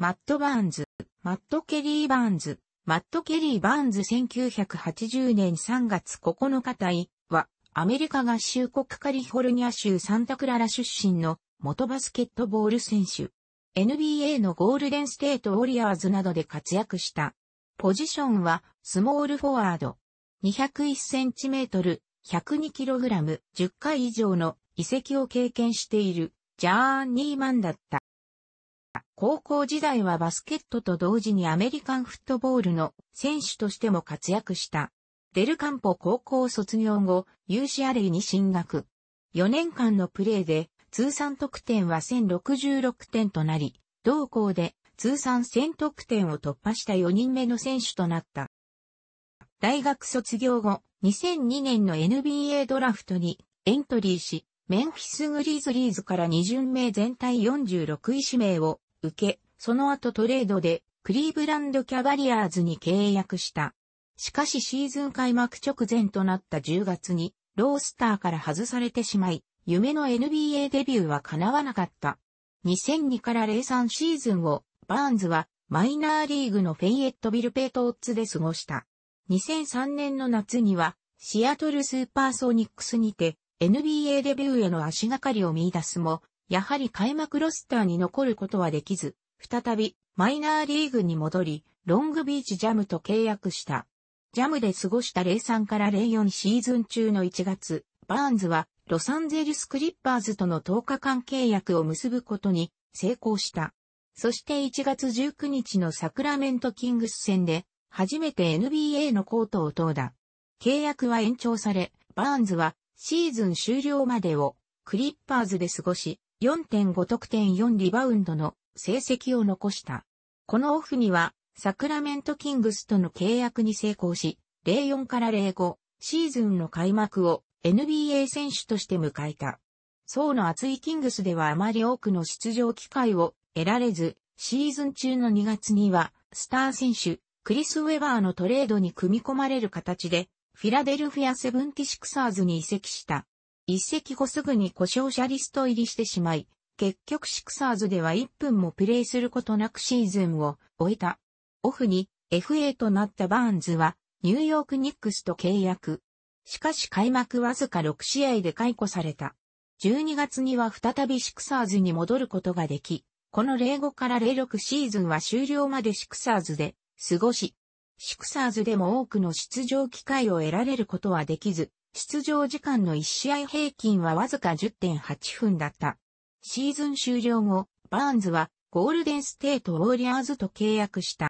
マット・バーンズ、マット・ケリー・バーンズ、マット・ケリー・バーンズ1980年3月9日隊は、アメリカ合衆国カリフォルニア州サンタクララ出身の元バスケットボール選手。NBA のゴールデンステート・ウォリアーズなどで活躍した。ポジションは、スモールフォワード。201センチメートル、102キログラム、10回以上の遺跡を経験している、ジャーン・ニーマンだった。高校時代はバスケットと同時にアメリカンフットボールの選手としても活躍した。デルカンポ高校卒業後、u c レ a に進学。4年間のプレーで通算得点は1066点となり、同校で通算1000得点を突破した4人目の選手となった。大学卒業後、2002年の NBA ドラフトにエントリーし、メンフィスグリーズリーズから2巡目全体46位指名を受け、その後トレードでクリーブランドキャバリアーズに契約した。しかしシーズン開幕直前となった10月にロースターから外されてしまい、夢の NBA デビューは叶わなかった。2002から03シーズンをバーンズはマイナーリーグのフェイエットビルペイトッツで過ごした。2003年の夏にはシアトルスーパーソニックスにて NBA デビューへの足がかりを見出すも、やはり開幕ロスターに残ることはできず、再びマイナーリーグに戻り、ロングビーチジャムと契約した。ジャムで過ごした03から04シーズン中の1月、バーンズはロサンゼルスクリッパーズとの10日間契約を結ぶことに成功した。そして1月19日のサクラメントキングス戦で初めて NBA のコートを投打。契約は延長され、バーンズはシーズン終了までをクリッパーズで過ごし、4.5得点4リバウンドの成績を残した。このオフには、サクラメントキングスとの契約に成功し、04から05シーズンの開幕を NBA 選手として迎えた。層の厚いキングスではあまり多くの出場機会を得られず、シーズン中の2月には、スター選手、クリス・ウェバーのトレードに組み込まれる形で、フィラデルフィアセブンティシクサーズに移籍した。移籍後すぐに故障者リスト入りしてしまい、結局シクサーズでは1分もプレーすることなくシーズンを終えた。オフに FA となったバーンズはニューヨークニックスと契約。しかし開幕わずか6試合で解雇された。12月には再びシクサーズに戻ることができ、この05から06シーズンは終了までシクサーズで過ごし、シクサーズでも多くの出場機会を得られることはできず、出場時間の1試合平均はわずか10.8分だった。シーズン終了後、バーンズはゴールデンステートウォーリアーズと契約した。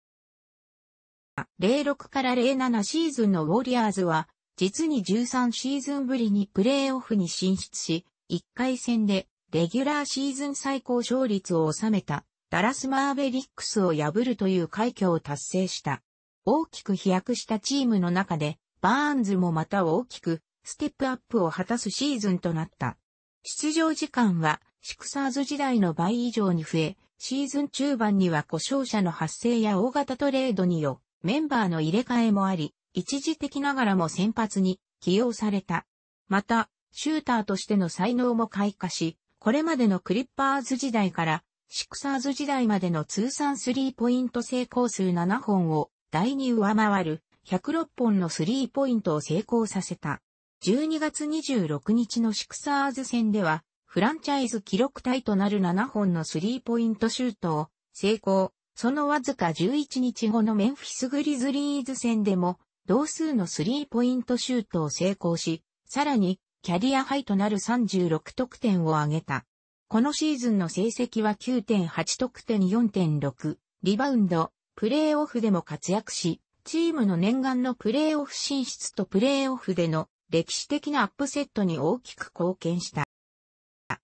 06から07シーズンのウォリアーズは、実に13シーズンぶりにプレーオフに進出し、1回戦でレギュラーシーズン最高勝率を収めたダラス・マーベリックスを破るという快挙を達成した。大きく飛躍したチームの中で、バーンズもまた大きく、ステップアップを果たすシーズンとなった。出場時間は、シクサーズ時代の倍以上に増え、シーズン中盤には故障者の発生や大型トレードによ、メンバーの入れ替えもあり、一時的ながらも先発に起用された。また、シューターとしての才能も開花し、これまでのクリッパーズ時代から、シクサーズ時代までの通算スリーポイント成功数7本を第に上回る106本のスリーポイントを成功させた。12月26日のシクサーズ戦では、フランチャイズ記録体となる7本のスリーポイントシュートを成功。そのわずか11日後のメンフィスグリズリーズ戦でも、同数のスリーポイントシュートを成功し、さらに、キャリアハイとなる36得点を挙げた。このシーズンの成績は9.8得点4.6、リバウンドプレーオフでも活躍し、チームの念願のプレーオフ進出とプレーオフでの歴史的なアップセットに大きく貢献した。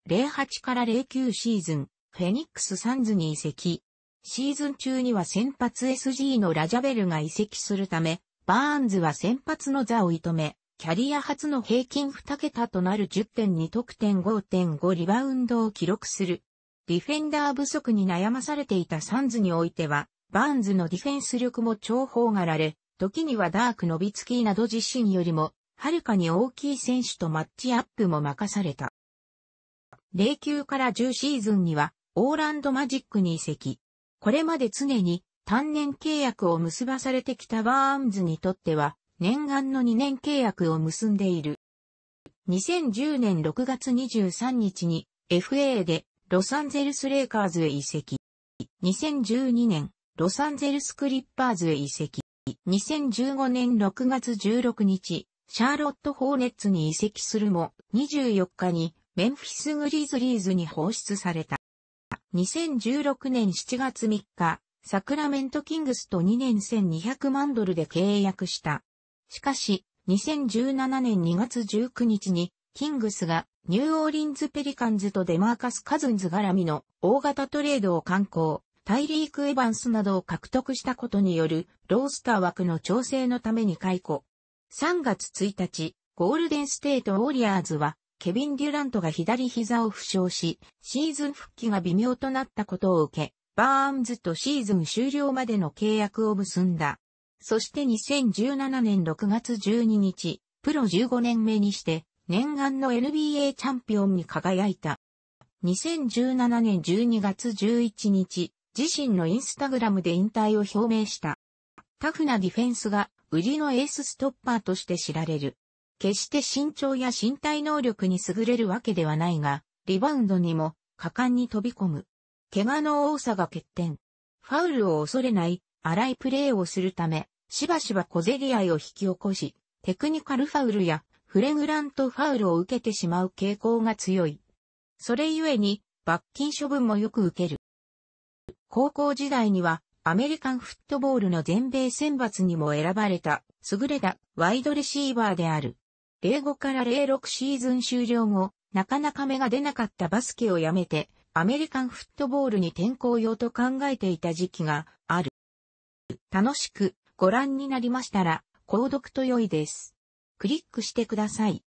08から09シーズン、フェニックスサンズに移籍。シーズン中には先発 SG のラジャベルが移籍するため、バーンズは先発の座を射止め、キャリア初の平均2桁となる10.2得点5.5リバウンドを記録する。ディフェンダー不足に悩まされていたサンズにおいては、バーンズのディフェンス力も重宝がられ、時にはダーク・ノビツキーなど自身よりも、はるかに大きい選手とマッチアップも任された。09から10シーズンには、オーランドマジックに移籍。これまで常に単年契約を結ばされてきたバーンズにとっては、念願の2年契約を結んでいる。2010年6月23日に FA でロサンゼルスレイカーズへ移籍。2012年ロサンゼルスクリッパーズへ移籍。2015年6月16日、シャーロット・ホーネッツに移籍するも、24日にメンフィス・グリーズリーズに放出された。2016年7月3日、サクラメント・キングスと2年1200万ドルで契約した。しかし、2017年2月19日に、キングスがニューオーリンズ・ペリカンズとデマーカス・カズンズ絡みの大型トレードを観行。タイリーク・エヴァンスなどを獲得したことによるロースター枠の調整のために解雇。3月1日、ゴールデンステート・ウォリアーズは、ケビン・デュラントが左膝を負傷し、シーズン復帰が微妙となったことを受け、バーンズとシーズン終了までの契約を結んだ。そして2017年6月12日、プロ15年目にして、念願の NBA チャンピオンに輝いた。2017年12月11日、自身のインスタグラムで引退を表明した。タフなディフェンスが売りのエースストッパーとして知られる。決して身長や身体能力に優れるわけではないが、リバウンドにも果敢に飛び込む。怪我の多さが欠点。ファウルを恐れない、荒いプレーをするため、しばしば小競り合いを引き起こし、テクニカルファウルやフレグラントファウルを受けてしまう傾向が強い。それゆえに、罰金処分もよく受ける。高校時代にはアメリカンフットボールの全米選抜にも選ばれた優れたワイドレシーバーである。05から06シーズン終了後、なかなか芽が出なかったバスケをやめて、アメリカンフットボールに転向用と考えていた時期がある。楽しくご覧になりましたら、購読と良いです。クリックしてください。